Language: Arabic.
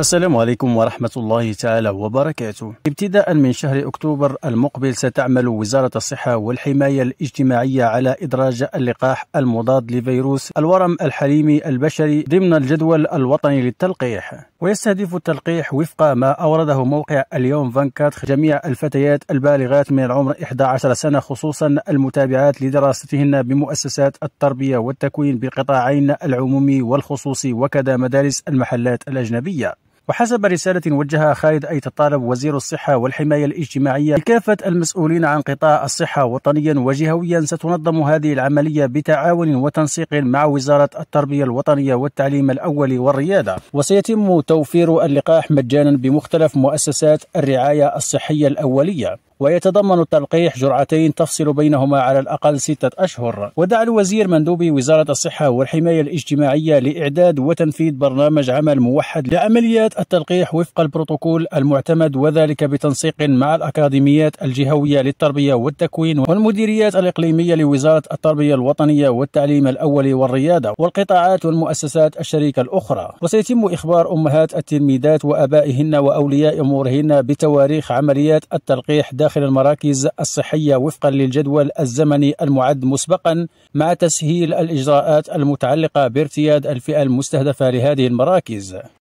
السلام عليكم ورحمة الله تعالى وبركاته ابتداء من شهر أكتوبر المقبل ستعمل وزارة الصحة والحماية الاجتماعية على إدراج اللقاح المضاد لفيروس الورم الحليمي البشري ضمن الجدول الوطني للتلقيح ويستهدف التلقيح وفق ما أورده موقع اليوم فانكات جميع الفتيات البالغات من العمر 11 سنة خصوصا المتابعات لدراستهن بمؤسسات التربية والتكوين بقطاعين العمومي والخصوصي وكذا مدارس المحلات الأجنبية وحسب رسالة وجهها خالد أي تطالب وزير الصحة والحماية الاجتماعية لكافة المسؤولين عن قطاع الصحة وطنيا وجهويا ستنظم هذه العملية بتعاون وتنسيق مع وزارة التربية الوطنية والتعليم الأولي والريادة وسيتم توفير اللقاح مجانا بمختلف مؤسسات الرعاية الصحية الأولية ويتضمن التلقيح جرعتين تفصل بينهما على الأقل ستة أشهر ودعا الوزير مندوبي وزارة الصحة والحماية الاجتماعية لإعداد وتنفيذ برنامج عمل موحد لعمليات التلقيح وفق البروتوكول المعتمد وذلك بتنسيق مع الأكاديميات الجهوية للتربية والتكوين والمديريات الإقليمية لوزارة التربية الوطنية والتعليم الأولي والريادة والقطاعات والمؤسسات الشريكة الأخرى وسيتم إخبار أمهات التلميذات وأبائهن وأولياء أمورهن بتواريخ عمليات التلقيح داخل داخل المراكز الصحية وفقا للجدول الزمني المعد مسبقا مع تسهيل الإجراءات المتعلقة بارتياد الفئة المستهدفة لهذه المراكز